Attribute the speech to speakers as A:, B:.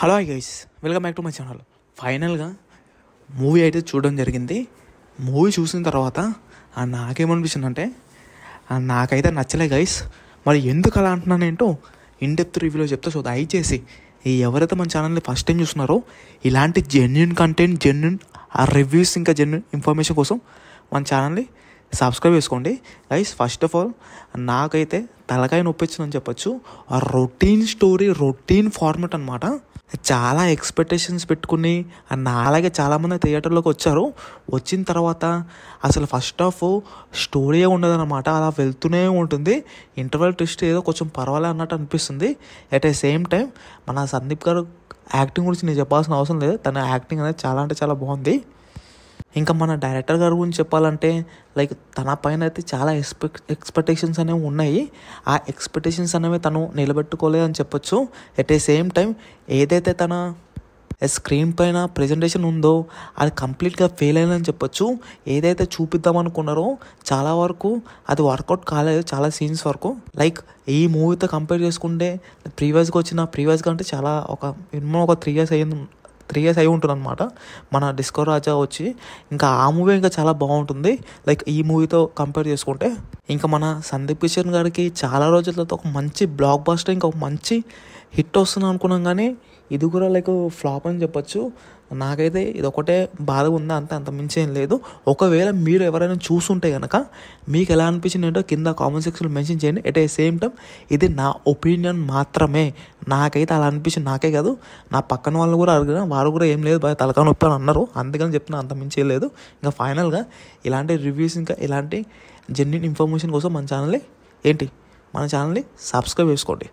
A: hello hi guys welcome back to my channel ఫైనల్గా movie అయితే చూడడం జరిగింది మూవీ చూసిన తర్వాత నాకేమనిపించింది అంటే నాకైతే నచ్చలే గైస్ మరి ఎందుకు అలా అంటున్నాను ఏంటో ఇన్ డెప్త్ రివ్యూలో చెప్తా సో దయచేసి ఎవరైతే మన ఛానల్ని ఫస్ట్ టైం చూస్తున్నారో ఇలాంటి జెన్యున్ కంటెంట్ జెన్యున్ ఆ రివ్యూస్ ఇంకా జెన్యున్ ఇన్ఫర్మేషన్ కోసం మన ఛానల్ని సబ్స్క్రైబ్ చేసుకోండి గైస్ ఫస్ట్ ఆఫ్ ఆల్ నాకైతే తలకాయ నొప్పించిందని చెప్పొచ్చు ఆ రొటీన్ స్టోరీ రొటీన్ ఫార్మేట్ అనమాట చాలా ఎక్స్పెక్టేషన్స్ పెట్టుకుని అలాగే చాలామంది థియేటర్లోకి వచ్చారు వచ్చిన తర్వాత అసలు ఫస్ట్ ఆఫ్ స్టోరీ ఉండదన్నమాట అలా వెళ్తూనే ఉంటుంది ఇంటర్వెల్ ట్విస్ట్ ఏదో కొంచెం పర్వాలే అన్నట్టు అనిపిస్తుంది ఎట్ ఏ సేమ్ టైం మన సందీప్ గారు యాక్టింగ్ గురించి నేను చెప్పాల్సిన అవసరం లేదు తన యాక్టింగ్ అనేది చాలా అంటే చాలా బాగుంది ఇంకా మన డైరెక్టర్ గారి గురించి చెప్పాలంటే లైక్ తన పైన అయితే చాలా ఎక్స్పెక్ట్ ఎక్స్పెక్టేషన్స్ అనేవి ఉన్నాయి ఆ ఎక్స్పెక్టేషన్స్ అనేవి తను నిలబెట్టుకోలేదని చెప్పొచ్చు ఎట్ ఏ సేమ్ టైం ఏదైతే తన స్క్రీన్ పైన ప్రజెంటేషన్ ఉందో అది కంప్లీట్గా ఫెయిల్ అయిందని చెప్పొచ్చు ఏదైతే చూపిద్దాం అనుకున్నారో చాలా వరకు అది వర్కౌట్ కాలేదు చాలా సీన్స్ వరకు లైక్ ఈ మూవీతో కంపేర్ చేసుకుంటే ప్రీవియస్గా వచ్చిన ప్రీవియస్గా అంటే చాలా ఒక మినిమం ఒక త్రీ ఇయర్స్ అయ్యింది త్రీ ఇయర్స్ అయి ఉంటుంది అనమాట మన డిస్కో రాజా వచ్చి ఇంకా ఆ మూవీ ఇంకా చాలా బాగుంటుంది లైక్ ఈ మూవీతో కంపేర్ చేసుకుంటే ఇంకా మన సందీప్ కిషన్ గారికి చాలా రోజులతో ఒక మంచి బ్లాక్ బాస్టర్ ఇంకా ఒక మంచి హిట్ వస్తుంది అనుకున్నాం కానీ ఇది కూడా లైక్ ఫ్లాప్ అని చెప్పొచ్చు నాకైతే ఇది ఒకటే బాధ ఉందా అంత అంత మించేం లేదు ఒకవేళ మీరు ఎవరైనా చూసుంటే కనుక మీకు ఎలా అనిపించింది ఏంటో కింద కామెంట్ సెక్షన్లో మెన్షన్ చేయండి ఎట్ ఏ సేమ్ టైం ఇది నా ఒపీనియన్ మాత్రమే నాకైతే అలా అనిపించింది నాకే కాదు నా పక్కన వాళ్ళు కూడా అడిగిన వారు కూడా ఏం లేదు బాగా తలకా నొప్పి అని అన్నారు అందుకని చెప్పిన అంత మించే లేదు ఇంకా ఫైనల్గా ఇలాంటి రివ్యూస్ ఇంకా ఇలాంటి జెన్యున్ ఇన్ఫర్మేషన్ కోసం మన ఛానల్ని ఏంటి మన ఛానల్ని సబ్స్క్రైబ్ చేసుకోండి